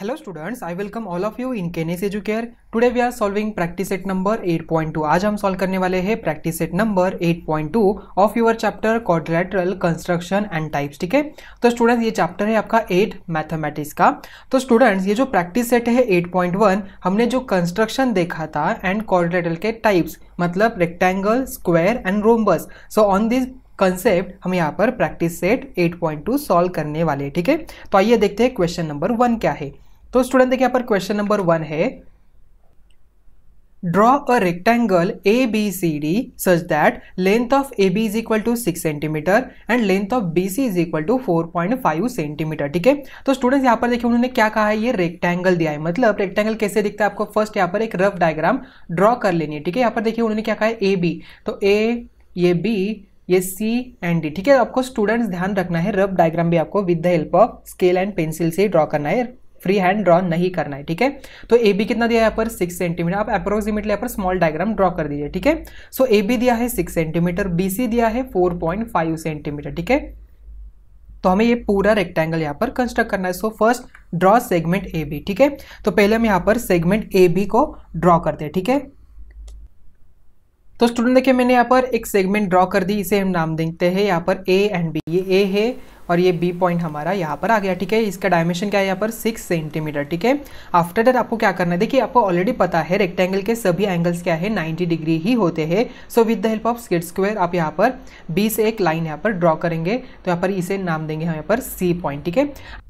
Hello students I welcome all of you in Kenes Educare today we are solving practice set number 8.2 आज हम solve करने वाले हैं practice set number 8.2 of your chapter quadrilateral construction and types ठीक है तो students ये chapter है आपका 8 मैथमेटिक्स का तो स्टूडेंट्स ये जो प्रैक्टिस सेट है एट हमने जो कंस्ट्रक्शन देखा था एंड क्वाड्रेटरल के टाइप्स मतलब rectangle square and rhombus so on this concept हम यहाँ पर प्रैक्टिस सेट 8.2 सॉल्व करने वाले ठीक है तो आइए देखते हैं क्वेश्चन नंबर वन क्या है तो स्टूडेंट देखिए यहाँ पर क्वेश्चन नंबर वन है draw a rectangle A B C D such that length of A B is equal to six centimetre and length of B C is equal to four point five centimetre ठीक है तो students यहाँ पर देखिए उन्होंने क्या कहा है ये रेक्टेंगल दिया है मतलब रेक्टेंगल कैसे दिखता है आपको फर्स्ट यहाँ पर एक रफ डायग्राम ड्रॉ कर लेनी है ठीक है यहाँ पर देखिए उन्होंने क्या कहा है ए बी तो ए ये बी ये सी एंड डी ठीक है आपको स्टूडेंट्स ध्यान रखना है रब डायग्राम भी आपको with the help of scale and pencil से ड्रॉ करना है फ्री हैंड ड्रॉ नहीं करना है ठीक है तो ए बी कितना दिया है यहाँ पर सिक्स सेंटीमीटर आप अप्रोक्सीमेटली यहाँ पर स्मॉल डायग्राम ड्रॉ कर दीजिए ठीक है सो ए बी दिया है सिक्स सेंटीमीटर बी सी दिया है फोर पॉइंट फाइव सेंटीमीटर ठीक है तो हमें ये पूरा रेक्टेंगल यहाँ पर कंस्ट्रक्ट करना है so first draw segment A B ठीक है तो पहले हम यहाँ पर सेगमेंट ए बी को ड्रॉ करते हैं ठीक है तो स्टूडेंट देखिए मैंने यहाँ पर एक सेगमेंट ड्रॉ कर दी इसे हम नाम देखते हैं यहाँ पर ए एंड बी ये ए है और ये बी पॉइंट हमारा यहाँ पर आ गया ठीक है इसका डायमेंशन क्या है यहाँ पर सिक्स सेंटीमीटर ठीक है आफ्टर दैट आपको क्या करना है देखिए आपको ऑलरेडी पता है रेक्टेंगल के सभी एंगल्स क्या है नाइन्टी डिग्री ही होते हैं so with the help of set square आप यहाँ पर बी से एक लाइन यहाँ पर ड्रॉ करेंगे तो यहाँ पर इसे नाम देंगे हम यहाँ पर सी पॉइंट ठीक है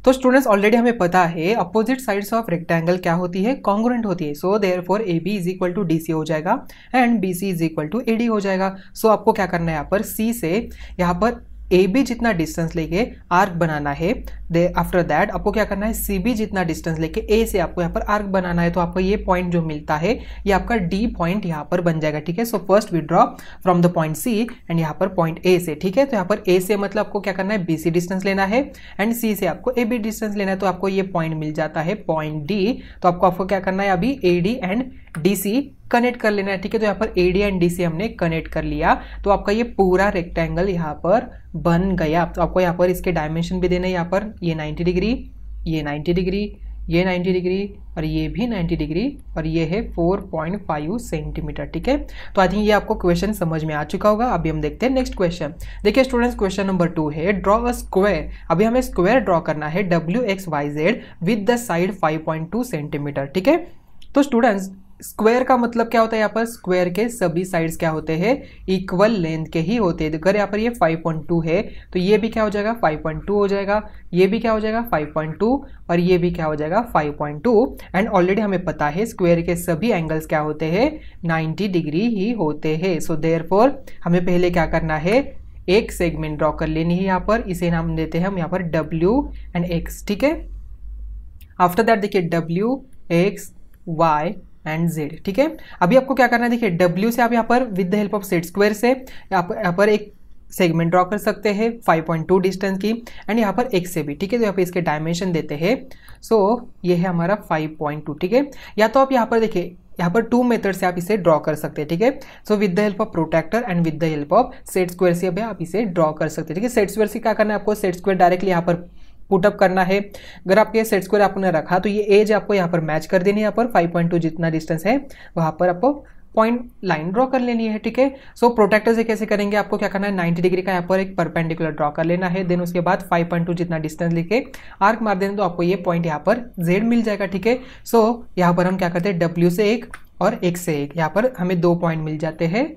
तो स्टूडेंट्स ऑलरेडी हमें पता है अपोजिट साइड्स ऑफ रेक्टेंगल क्या होती है कॉन्ग्रेंट होती है so therefore A B is equal to D C हो जाएगा and B C is equal to A D हो जाएगा सो so, आपको क्या करना है यहाँ पर सी से यहाँ पर ए बी जितना डिस्टेंस लेके आर्क बनाना है दे आफ्टर दैट आपको क्या करना है सी बी जितना डिस्टेंस लेके ए से आपको यहाँ पर आर्क बनाना है तो आपको ये पॉइंट जो मिलता है ये आपका डी पॉइंट यहाँ पर बन जाएगा ठीक है so first we draw from the point C and यहाँ पर पॉइंट ए से ठीक है तो यहाँ पर ए से मतलब आपको क्या करना है बी सी डिस्टेंस लेना है एंड सी से आपको ए बी डिस्टेंस लेना है तो आपको ये पॉइंट मिल जाता है पॉइंट डी तो आपको आपको क्या करना है अभी A D and D C connect कर लेना है ठीक है तो यहाँ पर ए डी एंड डी से हमने कनेक्ट कर लिया तो आपका ये पूरा रेक्टेंगल यहाँ पर बन गया तो आपको यहाँ पर इसके डायमेंशन भी देना है यहाँ पर ये 90 डिग्री ये 90 डिग्री ये 90 डिग्री और ये भी 90 डिग्री और ये है 4.5 सेंटीमीटर ठीक है तो आई थिंक ये आपको क्वेश्चन समझ में आ चुका होगा अभी हम देखते हैं नेक्स्ट क्वेश्चन देखिए स्टूडेंट्स क्वेश्चन नंबर टू है ड्रॉ अ स्क्वायर अभी हमें स्क्वायर ड्रॉ करना है W X Y Z with the side 5.2 centimetre ठीक है तो स्टूडेंट्स स्क्वायर का मतलब क्या होता है यहाँ पर स्क्वायर के सभी साइड्स क्या होते हैं इक्वल लेंथ के ही होते हैं अगर यहाँ पर ये 5.2 है तो ये भी क्या हो जाएगा 5.2 हो जाएगा ये भी क्या हो जाएगा 5.2 और ये भी क्या हो जाएगा 5.2 एंड ऑलरेडी हमें पता है स्क्वायर के सभी एंगल्स क्या होते हैं 90 डिग्री ही होते हैं सो देयर हमें पहले क्या करना है एक सेगमेंट ड्रॉ कर लेनी है यहाँ पर इसे नाम देते हैं हम यहाँ पर डब्ल्यू एंड एक्स ठीक है आफ्टर दैट देखिए W X Y and Z ठीक है अभी आपको क्या करना है देखिए डब्ल्यू से आप यहाँ पर with the help of set square से आप यहाँ पर एक सेगमेंट ड्रॉ कर सकते हैं 5.2 डिस्टेंस की एंड यहाँ पर एक से भी ठीक है तो यहाँ पर इसके डायमेंशन देते हैं सो so, ये है हमारा 5.2 ठीक है या तो आप यहाँ पर देखिए यहाँ पर टू मेथड से आप इसे ड्रॉ कर सकते हैं ठीक है so with the help of protractor and with the help of set square से भी आप इसे ड्रॉ कर सकते हैं ठीक है सेट स्क्वेयर से क्या करना है आपको सेट स्क्वेयर डायरेक्टली यहाँ पर पुटअप करना है अगर आपके सेट स्क्वायर आपने रखा तो ये एज आपको यहाँ पर मैच कर देनी है यहाँ पर टू जितना डिस्टेंस है वहाँ पर आपको पॉइंट लाइन ड्रॉ कर लेनी है ठीक है सो प्रोटेक्टर से कैसे करेंगे आपको क्या करना है 90 डिग्री का यहाँ पर एक परपेंडिकुलर ड्रॉ कर लेना है देन उसके बाद 5.2 जितना डिस्टेंस लेके आर्क मार देना तो आपको ये पॉइंट यहाँ पर जेड मिल जाएगा ठीक है सो यहाँ पर हम क्या करते हैं डब्ल्यू से एक और एक से एक यहाँ पर हमें दो पॉइंट मिल जाते हैं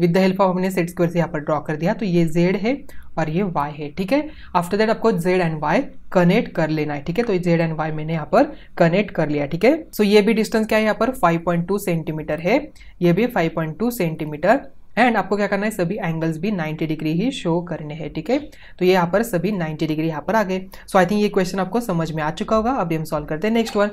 विद द हेल्प ऑफ हमने सेट स्क्वेयर से यहाँ पर ड्रॉ कर दिया तो ये जेड है और ये वाई है ठीक है आफ्टर दैट आपको जेड एंड वाई कनेक्ट कर लेना है ठीक है तो z जेड एंड वाई मैंने यहाँ पर कनेक्ट कर लिया ठीक है सो ये भी डिस्टेंस क्या है यहाँ पर 5.2 सेंटीमीटर है ये भी 5.2 सेंटीमीटर एंड आपको क्या करना है सभी एंगल्स भी 90 डिग्री ही शो करने हैं ठीक है तो ये यहाँ पर सभी 90 डिग्री यहाँ पर आ गए सो आई थिंक ये क्वेश्चन आपको समझ में आ चुका होगा अभी हम सॉल्व करते हैं नेक्स्ट वन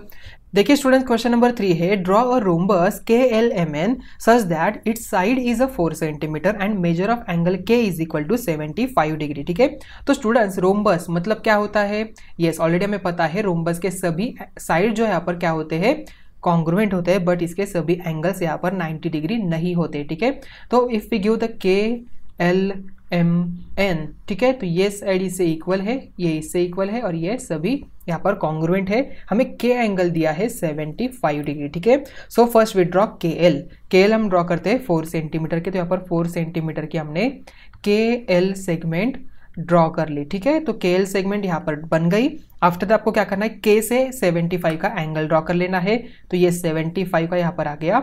देखिए स्टूडेंट क्वेश्चन नंबर थ्री है draw a rhombus K L M N such that its side is a four centimetre and measure of angle K is equal to seventy five degree ठीक है तो students rhombus मतलब क्या होता है yes already हमें पता है रोम्बस के सभी साइड जो है यहाँ पर क्या होते हैं कॉन्ग्रुएंट होते हैं बट इसके सभी एंगल्स यहाँ पर 90 डिग्री नहीं होते ठीक है तो if we give the K L M N ठीक है तो ये साइड इससे इक्वल है ये इससे इक्वल है और ये सभी यहाँ पर कॉन्ग्रुवेंट है हमें के एंगल दिया है 75 डिग्री ठीक है so first we draw K L K L हम ड्रॉ करते हैं 4 सेंटीमीटर के तो यहाँ पर 4 सेंटीमीटर की हमने के एल सेगमेंट ड्रॉ कर ली ठीक है तो के एल सेगमेंट यहाँ पर बन गई आफ्टर द आपको क्या करना है के से 75 का एंगल ड्रॉ कर लेना है तो ये 75 का यहाँ पर आ गया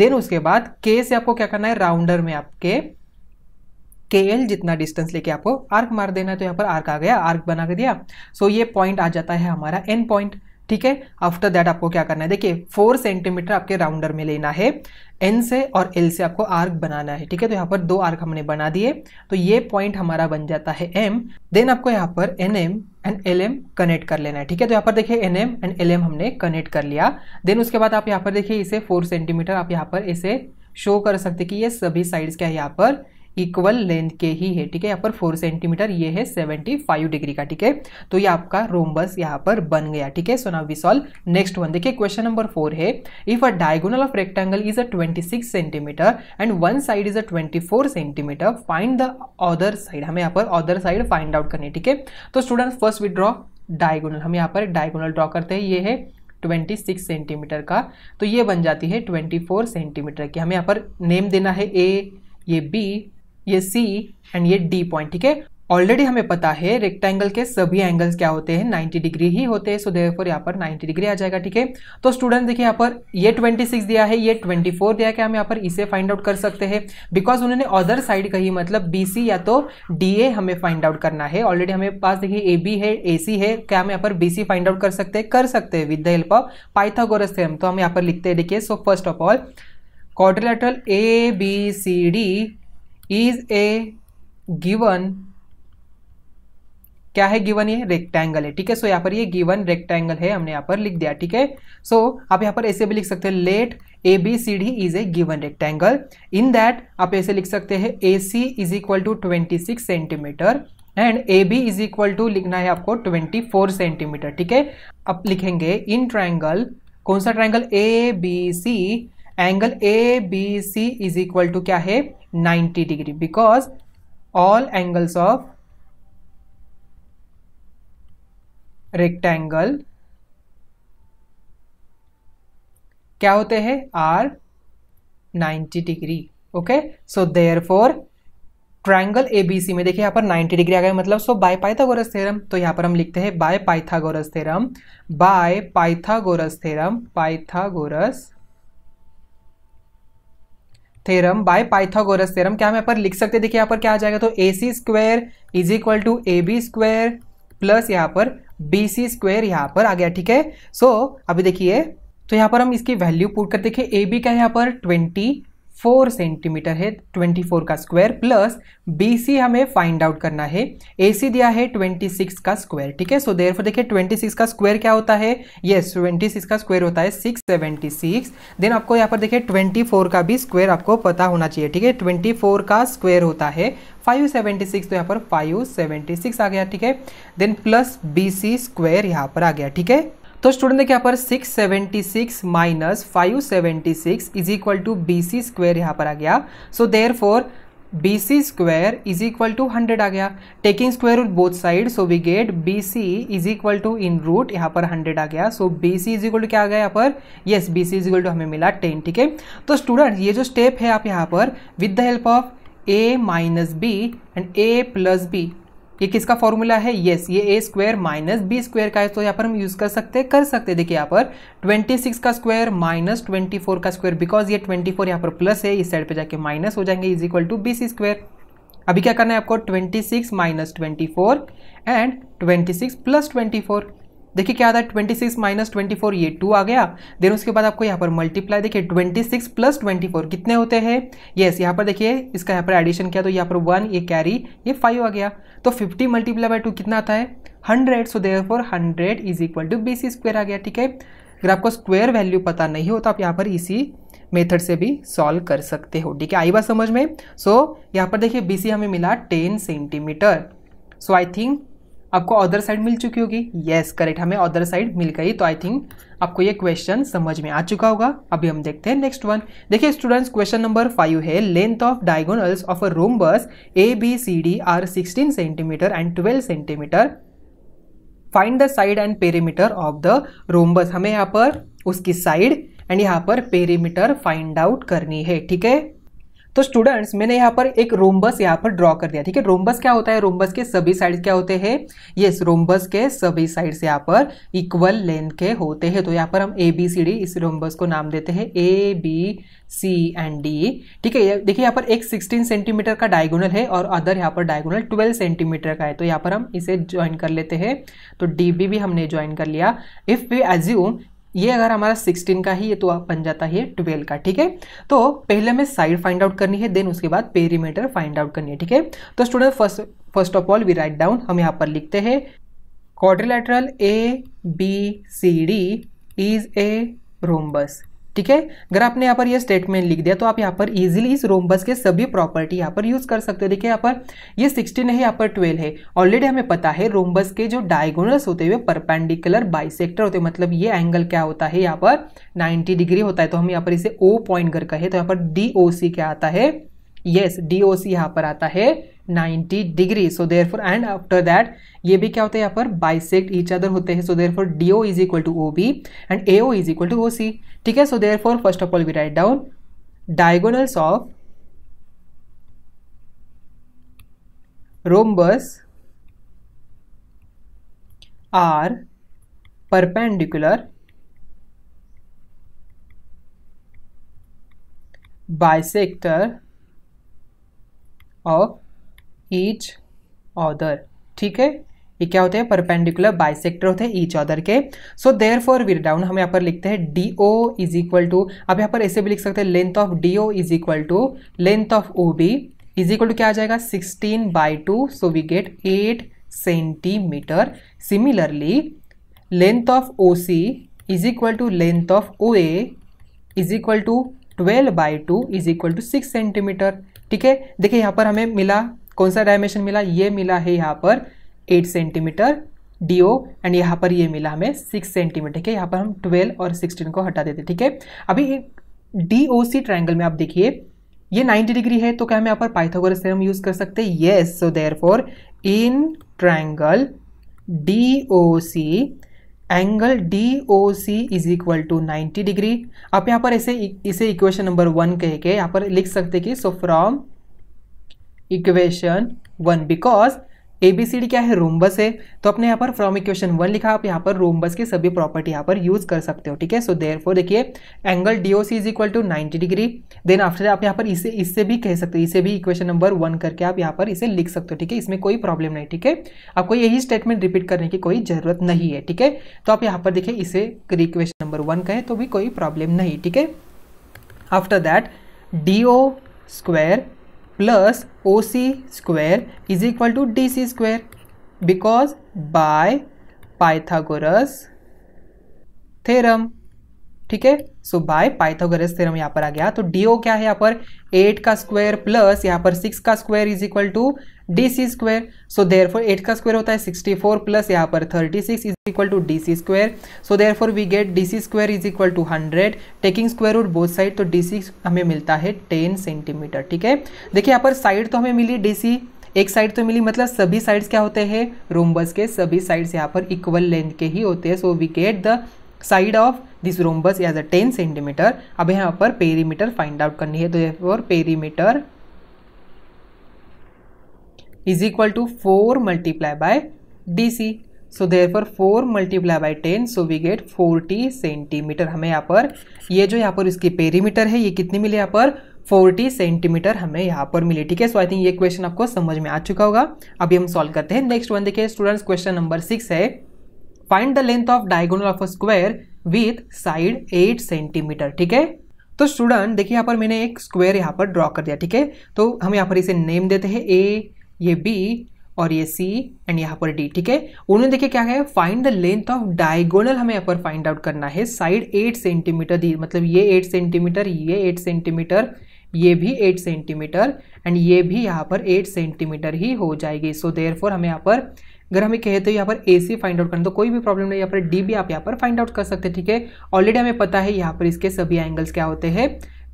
देन उसके बाद के से आपको क्या करना है राउंडर में आपके के एल जितना डिस्टेंस लेके आपको आर्क मार देना है तो यहाँ पर आर्क आ गया आर्क बना के दिया सो so ये पॉइंट आ जाता है हमारा एन पॉइंट ठीक है आफ्टर दैट आपको क्या करना है देखिए फोर सेंटीमीटर आपके राउंडर में लेना है एन से और एल से आपको आर्क बनाना है ठीक है तो यहाँ पर दो आर्क हमने बना दिए तो ये पॉइंट हमारा बन जाता है एम देन आपको यहाँ पर N M and L M connect कर लेना है ठीक है तो यहाँ पर देखिए N M and L M हमने कनेक्ट कर लिया देन उसके बाद आप यहाँ पर देखिए इसे फोर सेंटीमीटर आप यहाँ पर इसे शो कर सकते कि ये सभी साइड्स क्या है यहाँ पर इक्वल लेंथ के ही है ठीक है यहाँ पर फोर सेंटीमीटर ये है सेवेंटी फाइव डिग्री का ठीक है तो ये आपका रोमबस यहाँ पर बन गया ठीक है so now we solve next one देखिए क्वेश्चन नंबर फोर है if a diagonal of rectangle is a twenty six centimetre and one side is a twenty four centimetre find the other side हमें यहाँ पर other side find out करनी ठीक है तो student first withdraw diagonal हम यहाँ पर डायगोनल ड्रॉ करते हैं ये है 26 सेंटीमीटर का तो ये बन जाती है 24 सेंटीमीटर की हमें यहाँ पर नेम देना है ए ये बी ये C एंड ये D पॉइंट ठीक है ऑलरेडी हमें पता है रेक्टेंगल के सभी एंगल्स क्या होते हैं 90 डिग्री ही होते हैं सो देयरफॉर यहाँ पर 90 डिग्री आ जाएगा ठीक है तो स्टूडेंट देखिए यहाँ पर ये 26 दिया है ये 24 दिया है हम यहाँ पर इसे फाइंड आउट कर सकते हैं बिकॉज उन्होंने अदर साइड कही मतलब बीसी या तो डीए हमें फाइंड आउट करना है ऑलरेडी हमें पास देखिए ए बी है ए सी है क्या हम यहाँ पर बी सी फाइंड आउट कर सकते हैं कर सकते हैं with the help of Pythagoras theorem तो हम यहाँ पर लिखते हैं देखिए so first of all quadrilateral A B C D is a given क्या है गिवन ये रेक्टेंगल है ठीक है सो यहाँ पर ये गिवन रेक्टेंगल है हमने यहाँ पर लिख दिया ठीक है सो आप यहाँ पर ऐसे भी लिख सकते हैं let A B C D is a given rectangle in that आप ऐसे लिख सकते हैं A C is equal to twenty six centimetre and A B is equal to लिखना है आपको ट्वेंटी फोर सेंटीमीटर ठीक है आप लिखेंगे इन ट्राइंगल कौन सा triangle A B C angle A B C is equal to क्या है 90 degree because all angles of rectangle क्या होते हैं are 90 degree okay so therefore triangle ABC में देखिए यहां पर 90 डिग्री आ गया मतलब सो बाय पाइथागोरस थ्योरम तो यहां पर हम लिखते हैं by Pythagoras theorem by Pythagoras theorem Pythagoras theorem by Pythagoras theorem क्या हम यहाँ पर लिख सकते हैं देखिए यहाँ पर क्या आ जाएगा तो A C square is equal to A B square plus यहाँ पर बी सी स्क्वायर यहाँ पर आ गया ठीक है सो so, अभी देखिए तो यहाँ पर हम इसकी वैल्यू पुट कर देखिए ए बी का यहाँ पर ट्वेंटी फोर सेंटीमीटर है ट्वेंटी फोर का स्क्वायर प्लस बी सी हमें फाइंड आउट करना है ए सी दिया है ट्वेंटी सिक्स का स्क्वायर ठीक है सो देर फॉर देखिए ट्वेंटी सिक्स का स्क्वायर क्या होता है येस ट्वेंटी सिक्स का स्क्वायर होता है सिक्स सेवेंटी सिक्स देन आपको यहाँ पर देखिए ट्वेंटी फोर का भी स्क्वायर आपको पता होना चाहिए ठीक है ट्वेंटी फोर का स्क्वायर होता है फाइव सेवेंटी सिक्स तो यहाँ पर फाइव सेवेंटी सिक्स आ गया ठीक है then plus B C square यहाँ पर आ गया ठीक है तो स्टूडेंट देखिए यहाँ पर 676 seventy six minus five seventy six is equal to B C square यहाँ पर आ गया so therefore B C square is equal to hundred आ गया taking square both side so we get B C is equal to in root यहाँ पर hundred आ गया so B C is equal to क्या आ गया यहाँ पर yes B C is equal to हमें मिला टेन ठीक है तो स्टूडेंट ये जो स्टेप है आप यहाँ पर with the help of A minus B and A plus B ये किसका फॉर्मूला है येस ये A square minus B square का है तो यहाँ पर हम यूज़ कर सकते हैं कर सकते देखिए यहाँ पर 26 का स्क्वायर माइनस ट्वेंटी का स्क्वायर बिकॉज ये 24 फोर यहाँ पर प्लस है इस साइड पे जाके माइनस हो जाएंगे is equal to B C square अभी क्या करना है आपको 26 six minus twenty and 26 six plus twenty four देखिए क्या आता है twenty six minus twenty four ये टू आ गया देन उसके बाद आपको यहाँ पर मल्टीप्लाई देखिए twenty six plus twenty four कितने होते हैं येस यहाँ पर देखिए इसका यहाँ पर एडिशन किया तो यहाँ पर वन ये कैरी ये फाइव आ गया तो फिफ्टी मल्टीप्लाई बाई टू कितना आता है hundred so there four hundred is equal to B C square आ गया ठीक है अगर आपको स्क्वेयर वैल्यू पता नहीं हो तो आप यहाँ पर इसी मेथड से भी सॉल्व कर सकते हो ठीक है आई बात समझ में सो so, यहाँ पर देखिए बी सी हमें मिला ten centimetre so I think आपको अदर साइड मिल चुकी होगी यस करेक्ट हमें अदर साइड मिल गई तो आई थिंक आपको ये क्वेश्चन समझ में आ चुका होगा अभी हम देखते हैं नेक्स्ट वन देखिए स्टूडेंट्स क्वेश्चन नंबर फाइव है length of diagonals of a rhombus A B C D are sixteen centimetre and twelve centimetre find the side and perimeter of the rhombus हमें यहाँ पर उसकी साइड एंड यहाँ पर perimeter find out करनी है ठीक है तो स्टूडेंट्स मैंने यहाँ पर एक रोमबस यहाँ पर ड्रॉ कर दिया ठीक है रोमबस क्या होता है रोमबस के सभी साइड क्या होते हैं यस रोमबस के सभी साइड यहाँ पर इक्वल लेंथ के होते हैं तो यहाँ पर हम ए बी सी डी इस रोमबस को नाम देते हैं A B C and D ठीक है देखिए यहाँ पर एक 16 सेंटीमीटर का डायगोनल है और अदर यहाँ पर डायगोनल 12 सेंटीमीटर का है तो यहाँ पर हम इसे ज्वाइन कर लेते हैं तो डी बी भी हमने ज्वाइन कर लिया इफ़ वी एज्यूम ये अगर हमारा 16 का ही ये तो आप बन जाता है 12 का ठीक है तो पहले हमें साइड फाइंड आउट करनी है देन उसके बाद पेरीमीटर फाइंड आउट करनी है ठीक है तो student first first of all we write down हम यहाँ पर लिखते हैं quadrilateral A B C D is a rhombus ठीक है अगर आपने यहाँ पर यह स्टेटमेंट लिख दिया तो आप यहाँ पर इजिली इस रोमबस के सभी प्रॉपर्टी यहाँ पर यूज कर सकते हो देखिए यहाँ पर ये सिक्सटीन है यहाँ पर ट्वेल्व है ऑलरेडी हमें पता है रोमबस के जो डायगोनल्स होते हुए परपेंडिकुलर बाइसेक्टर होते हैं मतलब ये एंगल क्या होता है यहाँ पर नाइन्टी डिग्री होता है तो हम यहाँ पर इसे ओ पॉइंट कर कहे तो यहाँ पर डी क्या आता है यस yes, डी यहाँ पर आता है ninety degree so therefore and after that ये भी क्या होता है यहाँ पर बाइसेक्ट ईच अदर होते हैं so therefore D O is equal to O B and A O is equal to O C ठीक है so therefore first of all we write down diagonals of rhombus are perpendicular bisector of each other ठीक है ये क्या होते हैं perpendicular bisector होते हैं ईच ऑदर के so therefore we're down हम यहाँ पर लिखते हैं D O is equal to आप यहाँ पर ऐसे भी लिख सकते हैं length of D O is equal to length of O B is equal to क्या आ जाएगा sixteen by two so we get eight centimetre similarly length of O C is equal to length of O A is equal to twelve by two is equal to six centimetre ठीक है देखिए यहाँ पर हमें मिला कौन सा dimension मिला ये मिला है यहाँ पर eight centimetre D O and यहाँ पर ये मिला हमें सिक्स सेंटीमीटर ठीक है यहाँ पर हम ट्वेल्व और सिक्सटीन को हटा देते ठीक है अभी डी ओ सी ट्राइंगल में आप देखिए ये 90 डिग्री है तो क्या हम यहाँ पर पाइथागोरस थ्योरम यूज कर सकते हैं yes so therefore in triangle D O C angle D O C is equal to 90 degree आप यहाँ पर ऐसे इसे इक्वेशन नंबर वन कह के यहाँ पर लिख सकते कि so from equation one because A B C D क्या है रोमबस है तो अपने यहाँ पर फ्रॉम इक्वेशन वन लिखा आप यहाँ पर रोमबस के सभी प्रॉपर्टी यहाँ पर यूज कर सकते हो ठीक है सो देर फोर देखिए angle D O C is equal to ninety degree then after आप यहाँ पर इसे इससे भी कह सकते हो इसे भी इक्वेशन नंबर वन करके आप यहाँ पर इसे लिख सकते हो ठीक है इसमें कोई प्रॉब्लम नहीं ठीक है आपको यही स्टेटमेंट रिपीट करने की कोई जरूरत नहीं है ठीक है तो आप यहाँ पर देखिए इसे इक्वेशन नंबर वन कहें तो भी कोई प्रॉब्लम नहीं ठीक है after that D O square plus O C square is equal to D C square because by Pythagoras theorem ठीक है सो बाय पाइथागोरस थेरम यहाँ पर आ गया तो डी ओ क्या है यहाँ पर एट का स्क्वायर प्लस यहाँ पर सिक्स का square is equal to D C square so therefore eight का स्क्वेयर होता है सिक्सटी फोर प्लस यहाँ पर thirty six is equal to D C square so therefore we get D C square is equal to hundred taking square root both side तो D C हमें मिलता है ten centimetre ठीक है देखिए यहाँ पर साइड तो हमें मिली डी सी एक साइड तो मिली मतलब सभी साइड्स क्या होते हैं रोमबस के सभी साइड्स यहाँ पर इक्वल लेंथ के ही होते हैं so we get the side of this rhombus as a ten centimetre अब यहाँ पर पेरीमीटर फाइंड आउट करनी है तो ये perimeter is equal to 4 multiplied by DC. So therefore multiply by ten so we get forty centimetre हमें यहाँ पर ये जो यहाँ पर इसकी पेरीमीटर है ये कितनी मिली यहाँ पर फोर्टी सेंटीमीटर हमें यहाँ पर मिली, ठीक है सो आई थिंक ये क्वेश्चन आपको समझ में आ चुका होगा अभी हम सॉल्व करते हैं नेक्स्ट वन देखिए स्टूडेंट्स क्वेश्चन नंबर सिक्स है find the length of diagonal of a square with side eight centimetre ठीक है तो स्टूडेंट देखिए यहाँ पर मैंने एक स्क्वायर यहाँ पर ड्रॉ कर दिया ठीक है तो हम यहाँ पर इसे नेम देते हैं ए ये बी और ये सी एंड यहाँ पर डी ठीक है उन्होंने देखिए क्या है find the length of diagonal हमें यहाँ पर फाइंड आउट करना है साइड एट सेंटीमीटर दी मतलब ये एट सेंटीमीटर ये एट सेंटीमीटर ये भी एट सेंटीमीटर एंड ये भी यहाँ पर एट सेंटीमीटर ही हो जाएगी सो देयर फोर हमें यहाँ पर अगर हमें कहे तो यहाँ पर ए सी फाइंड आउट करना तो कोई भी प्रॉब्लम नहीं यहाँ पर डी भी आप यहाँ पर फाइंड आउट कर सकते हैं ठीक है ऑलरेडी हमें पता है यहाँ पर इसके सभी एंगल्स क्या होते हैं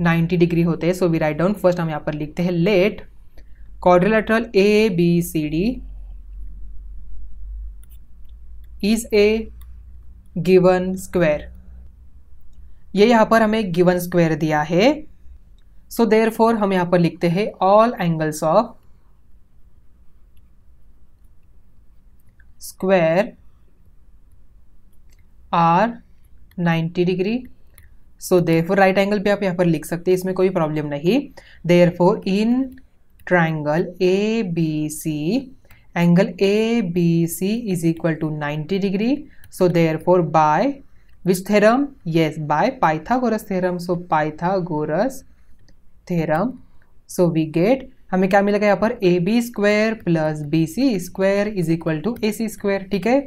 90 डिग्री होते हैं so we write down first हम यहाँ पर लिखते हैं let quadrilateral a b c d is a given square. ये यहाँ पर हमें गिवन स्क्वायर दिया है सो देर फोर हम यहाँ पर लिखते हैं all angles of square are 90 degree so there therefore right angle भी आप यहाँ पर लिख सकते हैं इसमें कोई प्रॉब्लम नहीं therefore in triangle A B C angle A B C is equal to ninety degree so therefore by which theorem yes by Pythagoras theorem so Pythagoras theorem so we get हमें क्या मिलेगा यहाँ पर A B square plus B C square is equal to A C square ठीक है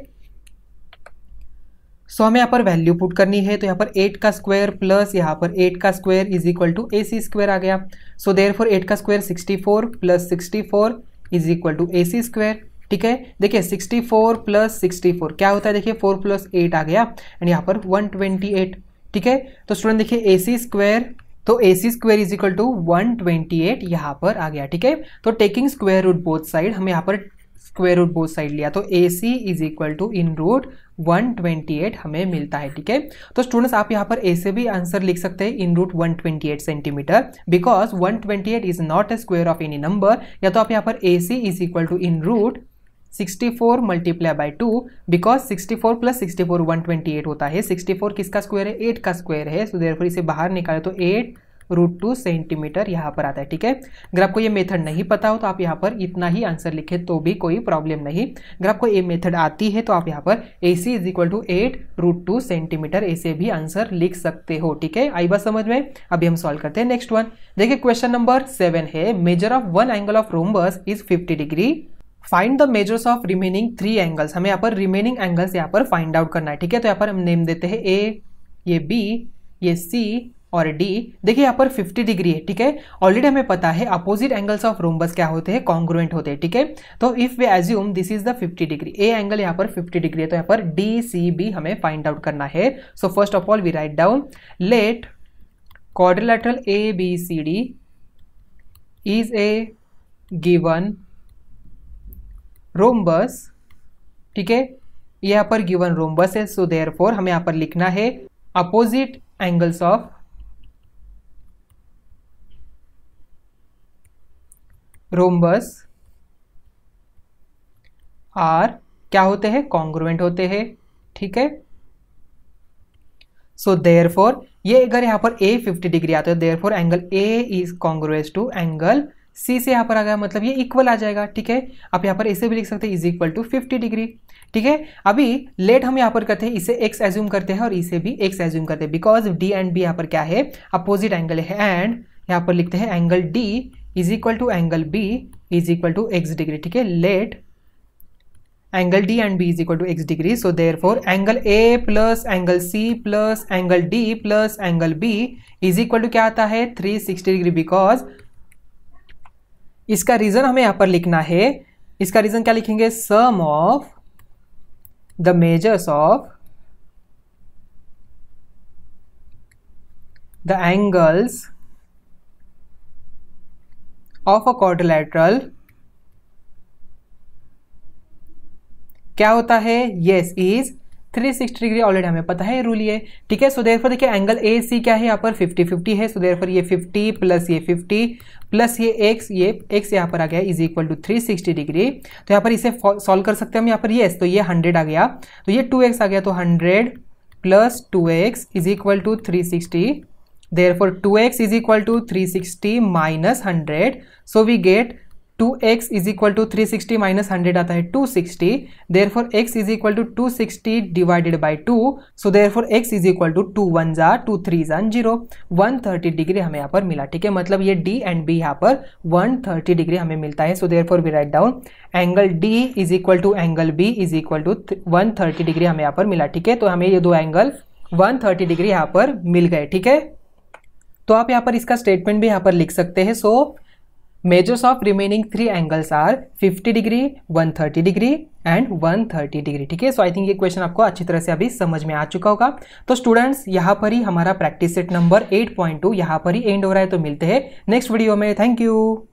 सो हमें यहाँ पर वैल्यू पुट करनी है तो यहाँ पर एट का स्क्वायर प्लस यहाँ पर एट का square is equal to A C square आ गया सो देर फोर एट का square sixty four plus sixty four is equal to A C square ठीक है देखिए 64 प्लस 64 क्या होता है देखिए 4 प्लस एट आ गया एंड यहाँ पर 128 ठीक है तो स्टूडेंट देखिए ए सी स्क्वायर तो A C square is equal to one twenty eight यहाँ पर आ गया ठीक है तो taking square root both side हमें यहाँ पर स्क्वेयर रूट बोथ साइड लिया तो A C is equal to in root one twenty eight हमें मिलता है ठीक है तो स्टूडेंट्स आप यहाँ पर ऐसे भी आंसर लिख सकते हैं in root one twenty eight centimetre because one twenty eight is not a square of any number या तो आप यहाँ पर A C is equal to in root 64 multiply by two because sixty four plus twenty eight होता है 64 किसका square है 8 का स्क्वायर है सो so देर इसे बाहर निकाले तो 8 रूट टू सेंटीमीटर यहाँ पर आता है ठीक है अगर आपको ये मेथड नहीं पता हो तो आप यहाँ पर इतना ही आंसर लिखे तो भी कोई प्रॉब्लम नहीं अगर आपको ये मेथड आती है तो आप यहाँ पर A C is equal to eight root two centimetre ऐसे भी आंसर लिख सकते हो ठीक है आई बात समझ में अभी हम सॉल्व करते हैं नेक्स्ट वन देखिए क्वेश्चन नंबर सेवन है measure of one angle of rhombus is fifty degree find the measures of remaining three angles हमें यहाँ पर रिमेनिंग एंगल्स यहाँ पर फाइंड आउट करना है ठीक है तो यहाँ पर हम नेम देते हैं ए ये बी ये सी और डी देखिए यहाँ पर 50 डिग्री है ठीक है ऑलरेडी हमें पता है अपोजिट एंगल्स ऑफ रोमबस क्या होते हैं कॉन्ग्रुएंट होते हैं ठीक है तो if we assume this is the 50 degree A angle यहाँ पर 50 डिग्री है तो यहाँ पर डी सी बी हमें फाइंड आउट करना है so first of all we write down let A B C D is a given rhombus ठीक है यहाँ पर गिवन रोमबस है so therefore हमें यहाँ पर लिखना है opposite angles of rhombus are क्या होते हैं कॉन्ग्रोवेंट होते हैं ठीक है सो देयर फोर ये अगर यहां पर ए फिफ्टी डिग्री आता है therefore angle A is congruent to angle C से यहां पर आ गया मतलब ये इक्वल आ जाएगा ठीक है आप यहां पर इसे भी लिख सकते हैं is equal to fifty degree ठीक है अभी लेट हम यहां पर करते हैं इसे एक्स एज्यूम करते हैं और इसे भी एक्स एज्यूम करते हैं बिकॉज डी एंड बी यहां पर क्या है अपोजिट एंगल है एंड यहां पर लिखते हैं angle D is equal to angle B is equal to X degree ठीक है let angle D and B is equal to X degree so therefore angle A plus angle C plus angle D plus angle B is equal to क्या आता है three sixty degree because इसका reason हमें यहां पर लिखना है इसका रीजन क्या लिखेंगे sum of the measures of the angles of a quadrilateral क्या होता है येस इज 360 डिग्री ऑलरेडी हमें पता है रूल ये ठीक है सो देर देखिए एंगल ए सी क्या है यहाँ पर 50 50 है सो देर फॉर ये 50 प्लस ये 50 प्लस ये एक्स ये एक्स यहाँ पर आ गया इज इक्वल टू 360 डिग्री तो यहाँ पर इसे सॉल्व कर सकते हैं हम यहाँ पर येस तो ये 100 आ गया तो ये 2x आ गया तो 100 plus two X is equal to three sixty therefore 2x is equal to 360 minus 100 so we get 2x is equal to 360 minus hundred आता है 260 therefore x is equal to 260 divided by 2 so therefore x is equal to two one जा two three जान zero one thirty degree हमें यहाँ पर मिला ठीक है मतलब ये d एंड b यहाँ पर 130 डिग्री हमें मिलता है so therefore we write down angle d is equal to angle b is equal to one degree हमें यहाँ पर मिला ठीक है तो हमें ये दो एंगल 130 डिग्री यहाँ पर मिल गए ठीक है तो आप यहाँ पर इसका स्टेटमेंट भी यहाँ पर लिख सकते हैं so measures of remaining three angles are 50 degree 130 degree and 130 degree ठीक है सो आई थिंक ये क्वेश्चन आपको अच्छी तरह से अभी समझ में आ चुका होगा तो स्टूडेंट्स यहाँ पर ही हमारा प्रैक्टिस सेट नंबर 8.2 पॉइंट यहाँ पर ही एंड हो रहा है तो मिलते हैं नेक्स्ट वीडियो में थैंक यू